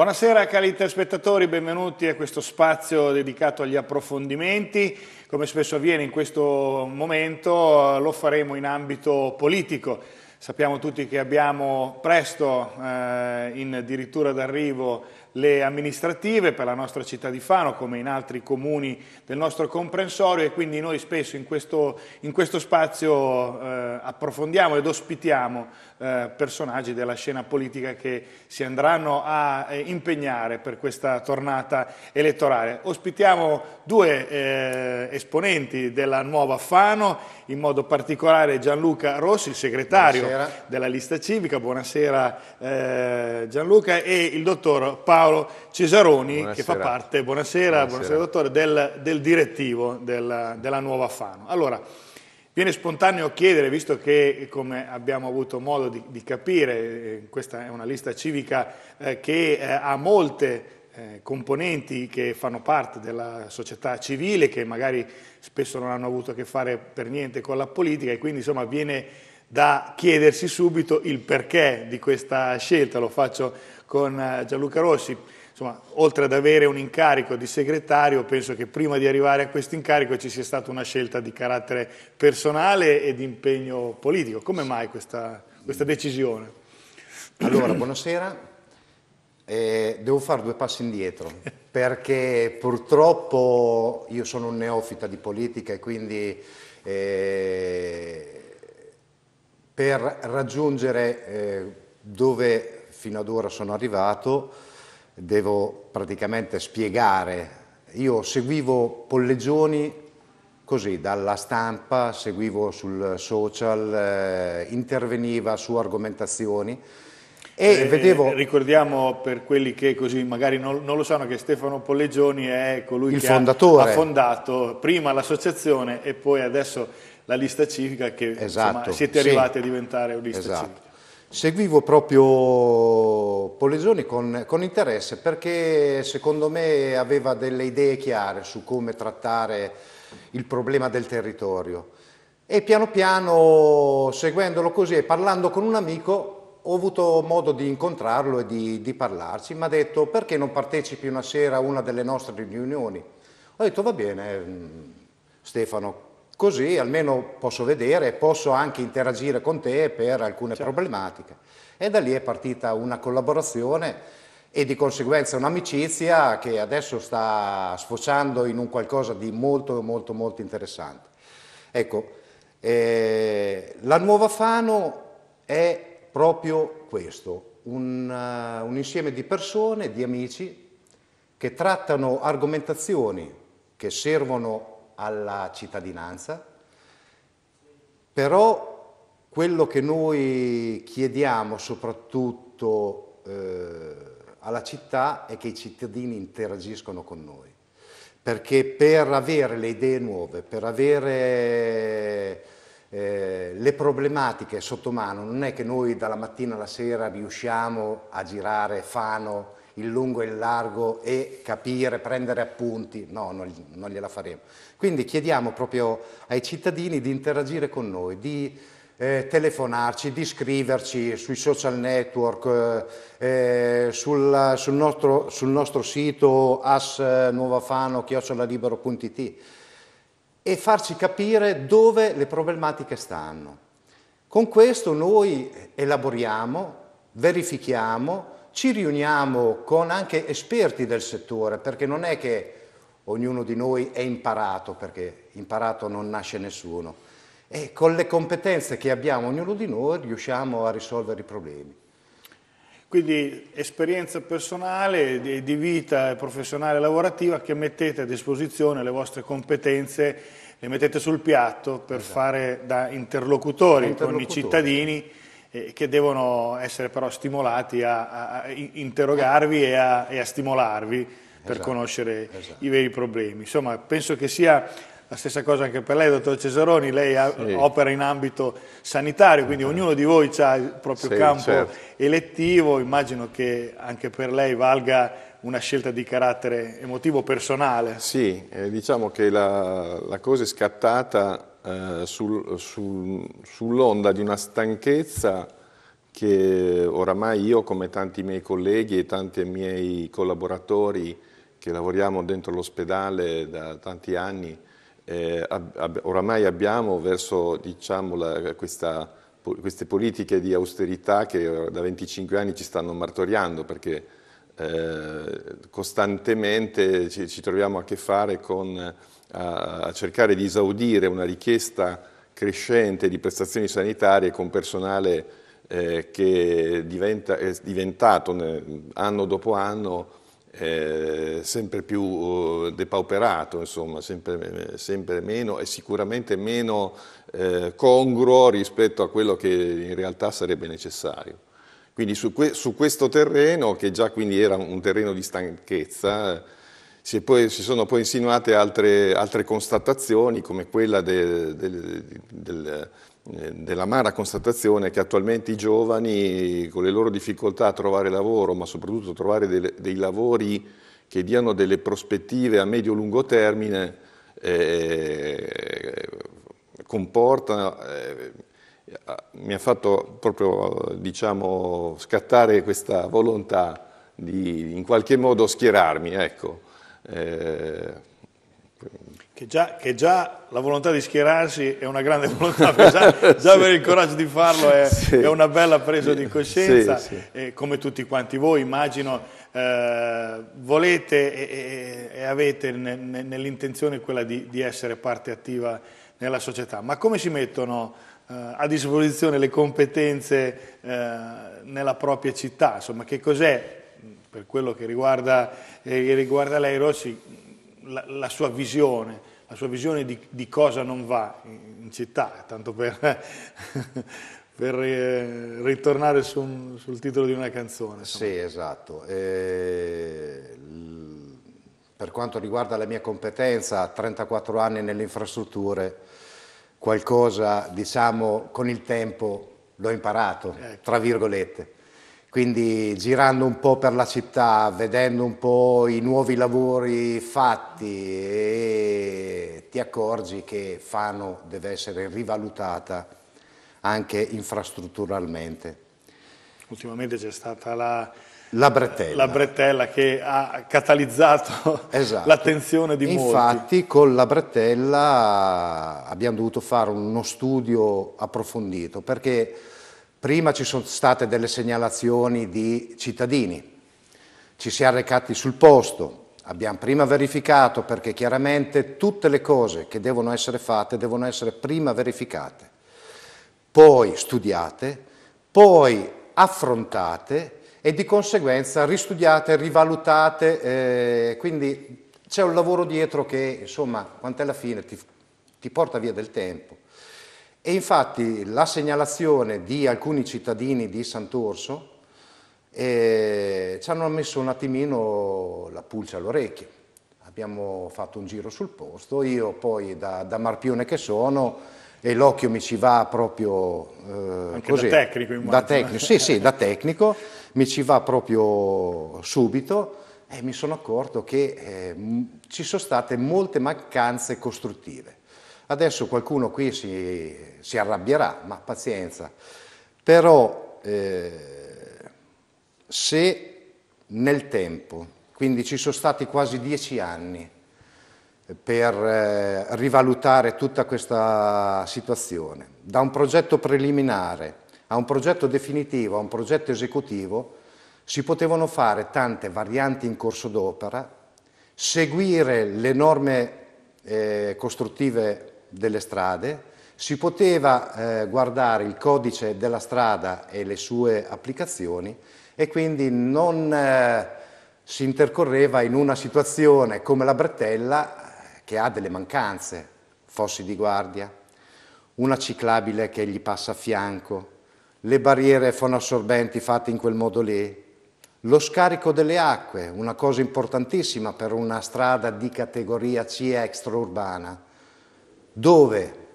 Buonasera cari telespettatori, benvenuti a questo spazio dedicato agli approfondimenti. Come spesso avviene in questo momento lo faremo in ambito politico. Sappiamo tutti che abbiamo presto eh, in addirittura d'arrivo le amministrative per la nostra città di Fano come in altri comuni del nostro comprensorio e quindi noi spesso in questo, in questo spazio eh, approfondiamo ed ospitiamo eh, personaggi della scena politica che si andranno a eh, impegnare per questa tornata elettorale. Ospitiamo due eh, esponenti della nuova Fano, in modo particolare Gianluca Rossi, il segretario buonasera. della lista civica, buonasera eh, Gianluca, e il dottor Paolo Cesaroni buonasera. che fa parte, buonasera, buonasera. dottore, del, del direttivo della, della nuova Fano. Allora, Viene spontaneo chiedere, visto che come abbiamo avuto modo di, di capire, eh, questa è una lista civica eh, che eh, ha molte eh, componenti che fanno parte della società civile, che magari spesso non hanno avuto a che fare per niente con la politica e quindi insomma viene da chiedersi subito il perché di questa scelta, lo faccio con eh, Gianluca Rossi insomma, oltre ad avere un incarico di segretario, penso che prima di arrivare a questo incarico ci sia stata una scelta di carattere personale e di impegno politico. Come mai questa, questa decisione? Allora, buonasera. Eh, devo fare due passi indietro perché purtroppo io sono un neofita di politica e quindi eh, per raggiungere eh, dove fino ad ora sono arrivato devo praticamente spiegare. Io seguivo Pollegioni così, dalla stampa, seguivo sul social, eh, interveniva su argomentazioni e eh, vedevo... Ricordiamo per quelli che così magari non, non, lo sanno che Stefano Pollegioni è colui Il che fondatore. ha fondato prima l'associazione e poi adesso la lista civica che esatto, insomma, siete arrivati sì. a diventare una lista esatto. civica. Seguivo proprio Polesoni con, con, interesse perché secondo me aveva delle idee chiare su come trattare il problema del territorio e piano piano seguendolo così e parlando con un amico ho avuto modo di incontrarlo e di, di parlarci, mi ha detto perché non partecipi una sera a una delle nostre riunioni? Ho detto va bene mm, Stefano, così almeno posso vedere e posso anche interagire con te per alcune certo. problematiche. E da lì è partita una collaborazione e di conseguenza un'amicizia che adesso sta sfociando in un qualcosa di molto molto molto interessante. Ecco, eh, la nuova Fano è proprio questo, un, uh, un insieme di persone, di amici che trattano argomentazioni che servono alla cittadinanza, però quello che noi chiediamo soprattutto eh, alla città è che i cittadini interagiscono con noi, perché per avere le idee nuove, per avere eh, le problematiche sotto mano, non è che noi dalla mattina alla sera riusciamo a girare Fano il lungo e il largo e capire, prendere appunti, no, non, non gliela faremo. Quindi chiediamo proprio ai cittadini di interagire con noi, di eh, telefonarci, di scriverci sui social network, eh, sul, sul, nostro, sul, nostro, sito asnuovafano-libero.it e farci capire dove le problematiche stanno. Con questo noi elaboriamo, verifichiamo, ci riuniamo con anche esperti del settore, perché non è che ognuno di noi è imparato, perché imparato non nasce nessuno. E con le competenze che abbiamo ognuno di noi riusciamo a risolvere i problemi. Quindi esperienza personale, di vita professionale e lavorativa che mettete a disposizione le vostre competenze, le mettete sul piatto per esatto. fare da interlocutori, interlocutori con i cittadini eh, che devono essere però stimolati a, a interrogarvi e a, e a stimolarvi per esatto, conoscere esatto. i veri problemi. Insomma, penso che sia la stessa cosa anche per lei, dottor Cesaroni, lei sì. opera in ambito sanitario, quindi uh-huh. ognuno di voi ha il proprio sì, campo certo. elettivo, immagino che anche per lei valga una scelta di carattere emotivo personale. Sì, eh, diciamo che la, la cosa è scattata eh, sul, sul, sull'onda di una stanchezza che oramai io come tanti miei colleghi e tanti miei collaboratori che lavoriamo dentro l'ospedale da tanti anni, eh, ab, oramai abbiamo verso diciamo, la, questa, po, queste politiche di austerità che da 25 anni ci stanno martoriando perché eh, costantemente ci, ci, troviamo a che fare con a, a cercare di esaudire una richiesta crescente di prestazioni sanitarie con personale eh, che diventa, è diventato anno dopo anno eh, sempre più eh, depauperato, insomma, sempre, sempre, meno e sicuramente meno eh, congruo rispetto a quello che in realtà sarebbe necessario. Quindi su, que su questo terreno, che già quindi era un terreno di stanchezza, si, poi, si sono poi insinuate altre, altre constatazioni, come quella del, del, del eh, dell'amara constatazione che attualmente i giovani, con le loro difficoltà a trovare lavoro, ma soprattutto trovare dei, dei lavori che diano delle prospettive a medio-lungo termine, eh, comporta eh, mi ha fatto proprio diciamo, scattare questa volontà di in qualche modo schierarmi. Ecco. Eh, che già, che già, la volontà di schierarsi è una grande volontà, già, già avere il coraggio di farlo è, sì. è una bella presa di coscienza, sì, sì. Eh, come tutti quanti voi immagino eh, volete e, e, e avete ne, ne, nell'intenzione quella di, di, essere parte attiva nella società, ma come si mettono eh, a disposizione le competenze eh, nella propria città, insomma che cos'è per quello che riguarda, eh, riguarda lei Rossi la, la, sua visione, la sua visione di, di cosa non va in, in città, tanto per, per eh, ritornare su un, sul titolo di una canzone. Insomma. Sì, esatto. Eh, per quanto riguarda la mia competenza, 34 anni nelle infrastrutture, qualcosa, diciamo, con il tempo l'ho imparato, ecco. tra virgolette. Quindi girando un po' per la città, vedendo un po' i nuovi lavori fatti, ti accorgi che Fano deve essere rivalutata anche infrastrutturalmente. Ultimamente c'è stata la, la bretella. la bretella. che ha catalizzato esatto. l'attenzione di Infatti, molti. Infatti con la bretella abbiamo dovuto fare uno studio approfondito perché prima ci sono state delle segnalazioni di cittadini, ci siamo recati sul posto, abbiamo prima verificato perché chiaramente tutte le cose che devono essere fatte devono essere prima verificate, poi studiate, poi affrontate e di conseguenza ristudiate, rivalutate, eh, quindi c'è un lavoro dietro che, insomma, quant'è la fine ti, ti porta via del tempo. E infatti la segnalazione di alcuni cittadini di Sant'Orso eh, ci hanno messo un attimino la pulce all'orecchio abbiamo fatto un giro sul posto, io poi da, da marpione che sono e l'occhio mi ci va proprio eh, Anche così, da tecnico, da tecnico sì sì da tecnico mi ci va proprio subito e mi sono accorto che eh, ci sono state molte mancanze costruttive adesso qualcuno qui si, si arrabbierà ma pazienza però eh, se nel tempo quindi ci sono stati quasi dieci anni per eh, rivalutare tutta questa situazione. Da un progetto preliminare a un progetto definitivo, a un progetto esecutivo, si potevano fare tante varianti in corso d'opera, seguire le norme eh, costruttive delle strade, si poteva eh, guardare il codice della strada e le sue applicazioni e quindi non eh, si intercorreva in una situazione come la Bretella che ha delle mancanze, fossi di guardia, una ciclabile che gli passa a fianco, le barriere fonoassorbenti fatte in quel modo lì, lo scarico delle acque, una cosa importantissima per una strada di categoria C extraurbana, dove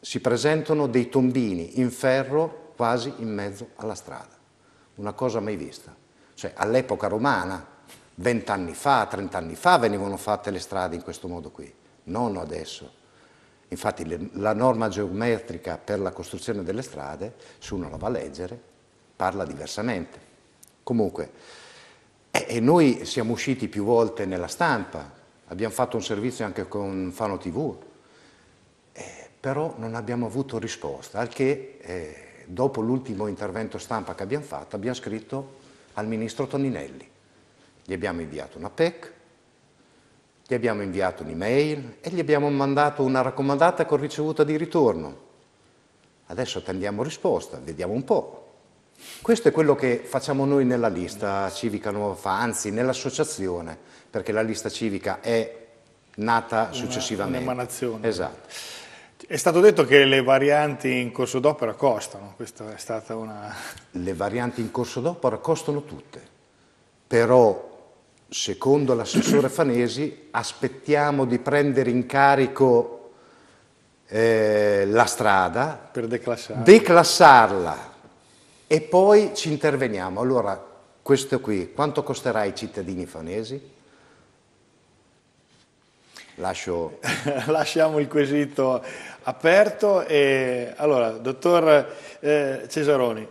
si presentano dei tombini in ferro quasi in mezzo alla strada, una cosa mai vista, cioè all'epoca romana vent'anni fa, trent'anni fa venivano fatte le strade in questo modo qui, non adesso. Infatti le, la norma geometrica per la costruzione delle strade, se uno la va a leggere, parla diversamente. Comunque, e, e noi siamo usciti più volte nella stampa, abbiamo fatto un servizio anche con Fano TV, eh, però non abbiamo avuto risposta, al che eh, dopo l'ultimo intervento stampa che abbiamo fatto abbiamo scritto al ministro Toninelli gli abbiamo inviato una PEC, gli abbiamo inviato un'email e gli abbiamo mandato una raccomandata con ricevuta di ritorno. Adesso attendiamo risposta, vediamo un po'. Questo è quello che facciamo noi nella lista civica nuova anzi nell'associazione, perché la lista civica è nata successivamente. Un'emanazione. Esatto. È stato detto che le varianti in corso d'opera costano, questa è stata una... Le varianti in corso d'opera costano tutte, però secondo l'assessore Fanesi, aspettiamo di prendere in carico eh, la strada, per declassarla. declassarla e poi ci interveniamo. Allora, questo qui, quanto costerà ai cittadini fanesi? Lascio... Lasciamo il quesito aperto. E, allora, dottor eh, Cesaroni,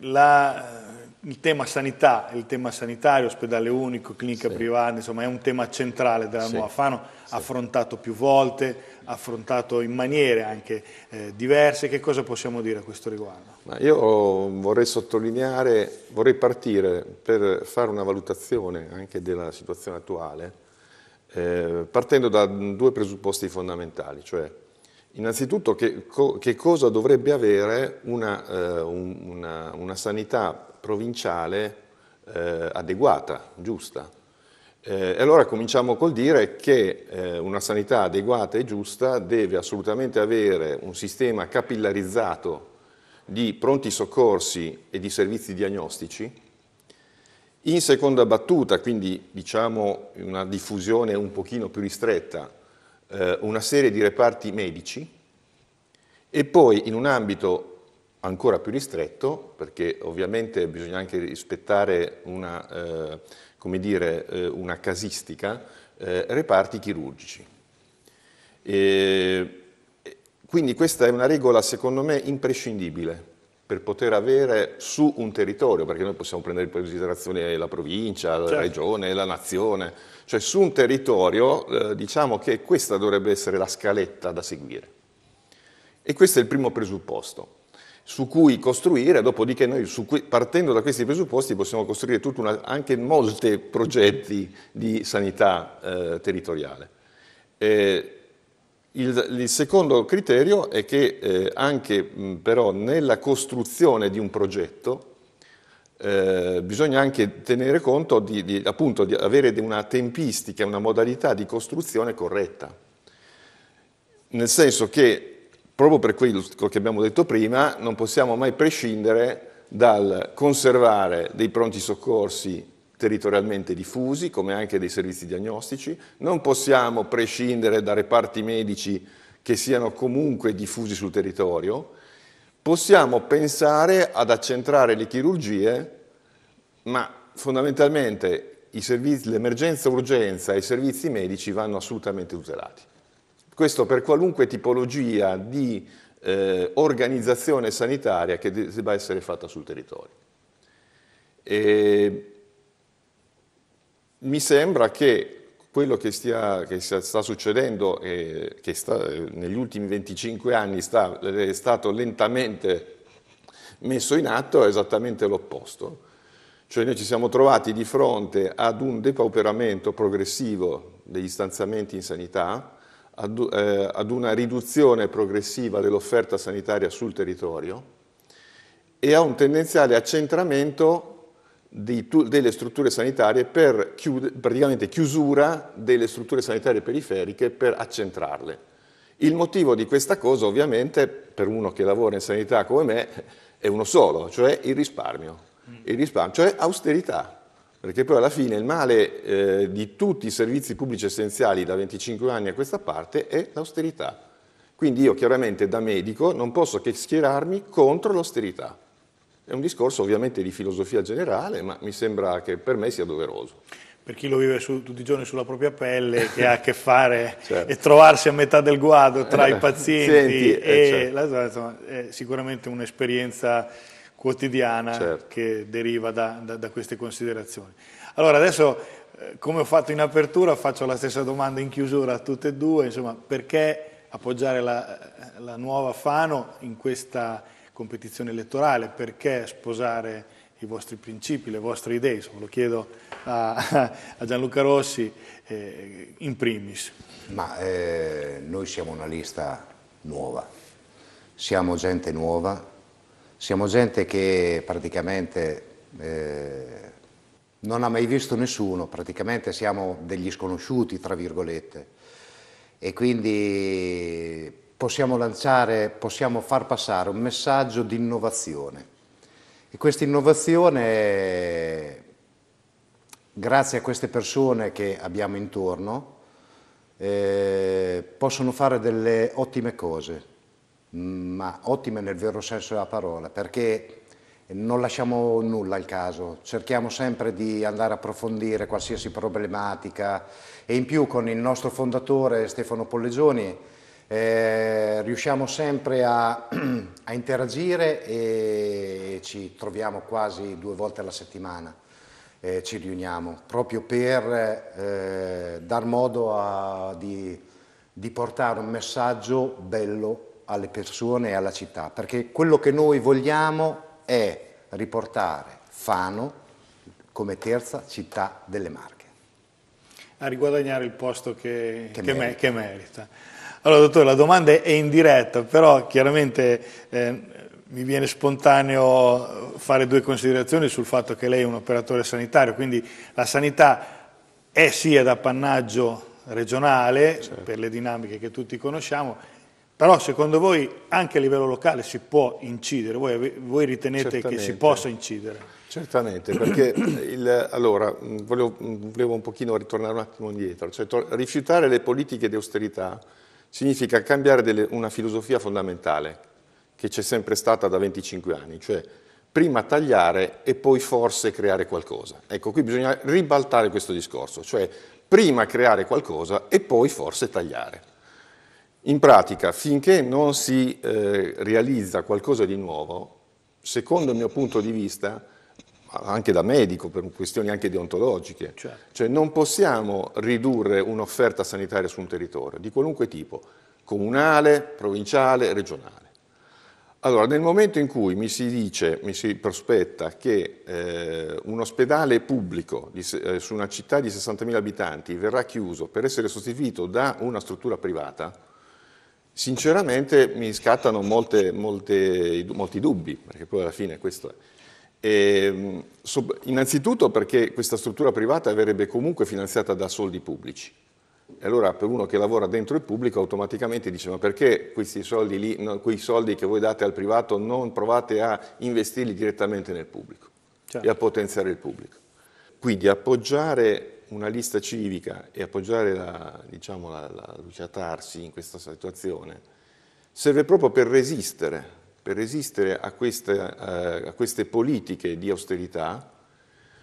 la il tema sanità, il tema sanitario, ospedale unico, clinica sì. privata, insomma è un tema centrale della sì. nuova Fano, sì. affrontato più volte, affrontato in maniere anche eh, diverse. Che cosa possiamo dire a questo riguardo? Ma io vorrei sottolineare, vorrei partire per fare una valutazione anche della situazione attuale, eh, partendo da due presupposti fondamentali, cioè Innanzitutto che, che cosa dovrebbe avere una, eh, una, una sanità provinciale eh, adeguata, giusta? Eh, allora cominciamo col dire che eh, una sanità adeguata e giusta deve assolutamente avere un sistema capillarizzato di pronti soccorsi e di servizi diagnostici. In seconda battuta, quindi diciamo una diffusione un pochino più ristretta, eh, una serie di reparti medici e poi in un ambito ancora più ristretto, perché ovviamente bisogna anche rispettare una, eh, come dire, eh, una casistica, eh, reparti chirurgici. E, quindi questa è una regola secondo me imprescindibile per poter avere su un territorio, perché noi possiamo prendere in considerazione la provincia, la certo. regione, la nazione, cioè su un territorio eh, diciamo che questa dovrebbe essere la scaletta da seguire. E questo è il primo presupposto su cui costruire, dopodiché noi cui, partendo da questi presupposti possiamo costruire una, anche molti progetti di sanità eh, territoriale. Eh, il, il, secondo criterio è che eh, anche mh, però nella costruzione di un progetto eh, bisogna anche tenere conto di, di, appunto, di avere una tempistica, una modalità di costruzione corretta. Nel senso che, proprio per quello che abbiamo detto prima, non possiamo mai prescindere dal conservare dei pronti soccorsi territorialmente diffusi, come anche dei servizi diagnostici. Non possiamo prescindere da reparti medici che siano comunque diffusi sul territorio. Possiamo pensare ad accentrare le chirurgie, ma fondamentalmente l'emergenza-urgenza e i servizi medici vanno assolutamente tutelati. Questo per qualunque tipologia di eh, organizzazione sanitaria che debba essere fatta sul territorio. E mi sembra che quello che, stia, che sta succedendo, e eh, che sta, negli ultimi 25 anni sta, è stato lentamente messo in atto, è esattamente l'opposto. Cioè noi ci siamo trovati di fronte ad un depauperamento progressivo degli stanziamenti in sanità, ad, eh, ad una riduzione progressiva dell'offerta sanitaria sul territorio e a un tendenziale accentramento di, delle strutture sanitarie per chiud, praticamente chiusura delle strutture sanitarie periferiche per accentrarle. Il motivo di questa cosa ovviamente per uno che lavora in sanità come me è uno solo, cioè il risparmio, il risparmio cioè austerità, perché poi alla fine il male eh, di tutti i servizi pubblici essenziali da 25 anni a questa parte è l'austerità. Quindi io chiaramente da medico non posso che schierarmi contro l'austerità è un discorso ovviamente di filosofia generale, ma mi sembra che per me sia doveroso. Per chi lo vive su, tutti i giorni sulla propria pelle, che ha a che fare certo. e trovarsi a metà del guado tra i pazienti, senti, eh, certo. la, insomma, è sicuramente un'esperienza quotidiana certo. che deriva da, da, da queste considerazioni. Allora adesso, eh, come ho fatto in apertura, faccio la stessa domanda in chiusura a tutte e due, insomma, perché appoggiare la, la nuova Fano in questa competizione elettorale, perché sposare i vostri principi, le vostre idee? Insomma, lo chiedo a, a Gianluca Rossi eh, in primis. Ma eh, noi siamo una lista nuova, siamo gente nuova, siamo gente che praticamente eh, non ha mai visto nessuno, praticamente siamo degli sconosciuti, tra virgolette, e quindi possiamo lanciare, possiamo far passare un messaggio di innovazione. E questa innovazione, grazie a queste persone che abbiamo intorno, eh, possono fare delle ottime cose, ma ottime nel vero senso della parola, perché non lasciamo nulla al caso, cerchiamo sempre di andare a approfondire qualsiasi problematica e in più con il nostro fondatore Stefano Pollegioni eh, riusciamo sempre a, a, interagire e ci troviamo quasi due volte alla settimana, eh, ci riuniamo proprio per eh, dar modo a, di, di portare un messaggio bello alle persone e alla città, perché quello che noi vogliamo è riportare Fano come terza città delle Marche. A riguadagnare il posto che, che, che merita. Che merita. Allora, dottore, la domanda è indiretta, però chiaramente eh, mi viene spontaneo fare due considerazioni sul fatto che lei è un operatore sanitario, quindi la sanità è sì ad appannaggio regionale, certo. per le dinamiche che tutti conosciamo, però secondo voi anche a livello locale si può incidere? Voi, voi ritenete Certamente. che si possa incidere? Certamente, perché il, allora mm, volevo, mm, volevo, un pochino ritornare un attimo indietro, cioè rifiutare le politiche di austerità significa cambiare delle, una filosofia fondamentale che c'è sempre stata da 25 anni, cioè prima tagliare e poi forse creare qualcosa. Ecco, qui bisogna ribaltare questo discorso, cioè prima creare qualcosa e poi forse tagliare. In pratica, finché non si eh, realizza qualcosa di nuovo, secondo il mio punto di vista, anche da medico, per questioni anche deontologiche. Certo. Cioè non possiamo ridurre un'offerta sanitaria su un territorio, di qualunque tipo, comunale, provinciale, regionale. Allora, nel momento in cui mi si dice, mi si prospetta che eh, un ospedale pubblico di, eh, su una città di 60.000 abitanti verrà chiuso per essere sostituito da una struttura privata, sinceramente mi scattano molte, molte, molti dubbi, perché poi alla fine questo è. E, ehm, innanzitutto perché questa struttura privata verrebbe comunque finanziata da soldi pubblici. E allora per uno che lavora dentro il pubblico automaticamente dice ma perché questi soldi lì, no, quei soldi che voi date al privato non provate a investirli direttamente nel pubblico certo. e a potenziare il pubblico. Quindi appoggiare una lista civica e appoggiare la, diciamo, la, la Lucia Tarsi in questa situazione serve proprio per resistere per resistere a queste, eh, a queste politiche di austerità,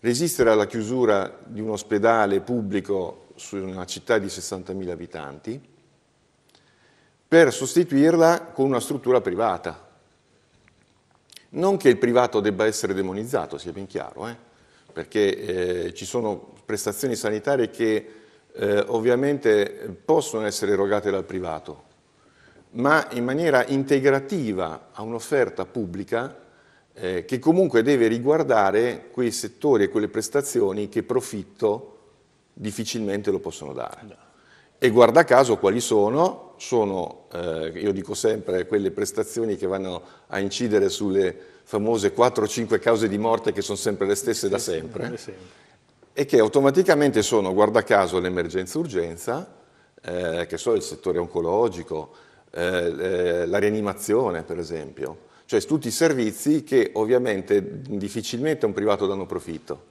resistere alla chiusura di un ospedale pubblico su una città di 60.000 abitanti, per sostituirla con una struttura privata. Non che il privato debba essere demonizzato, sia ben chiaro, eh? perché eh, ci sono prestazioni sanitarie che eh, ovviamente possono essere erogate dal privato, ma in maniera integrativa a un'offerta pubblica eh, che comunque deve riguardare quei settori e quelle prestazioni che profitto difficilmente lo possono dare. E guarda caso quali sono, sono, eh, io dico sempre, quelle prestazioni che vanno a incidere sulle famose 4 o 5 cause di morte che sono sempre le stesse da sempre, e che automaticamente sono, guarda caso, l'emergenza-urgenza, eh, che so, il settore oncologico, eh, eh, la rianimazione per esempio, cioè tutti i servizi che ovviamente difficilmente un privato danno profitto,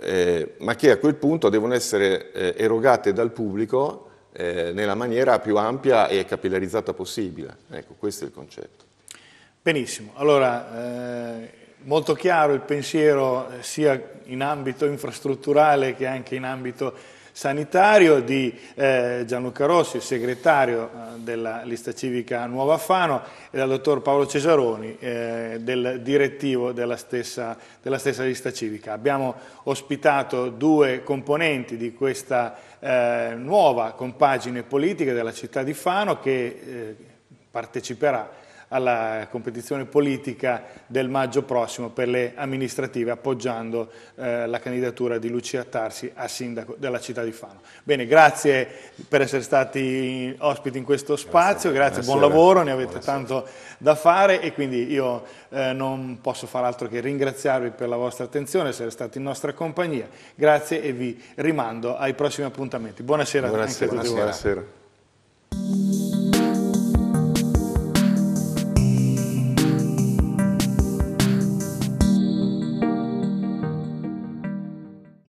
eh, ma che a quel punto devono essere eh, erogate dal pubblico eh, nella maniera più ampia e capillarizzata possibile. Ecco, questo è il concetto. Benissimo, allora eh, molto chiaro il pensiero sia in ambito infrastrutturale che anche in ambito sanitario di eh, Gianluca Rossi, segretario eh, della lista civica Nuova Fano e dal dottor Paolo Cesaroni, eh, del direttivo della stessa, della stessa, lista civica. Abbiamo ospitato due componenti di questa eh, nuova compagine politica della città di Fano che eh, parteciperà alla competizione politica del maggio prossimo per le amministrative appoggiando eh, la candidatura di Lucia Tarsi a sindaco della città di Fano. Bene, grazie per essere stati ospiti in questo spazio, grazie, grazie buon lavoro, ne avete Buonasera. tanto da fare e quindi io eh, non posso far altro che ringraziarvi per la vostra attenzione, essere stati in nostra compagnia, grazie e vi rimando ai prossimi appuntamenti. Buonasera, buonasera anche a tutti buonasera.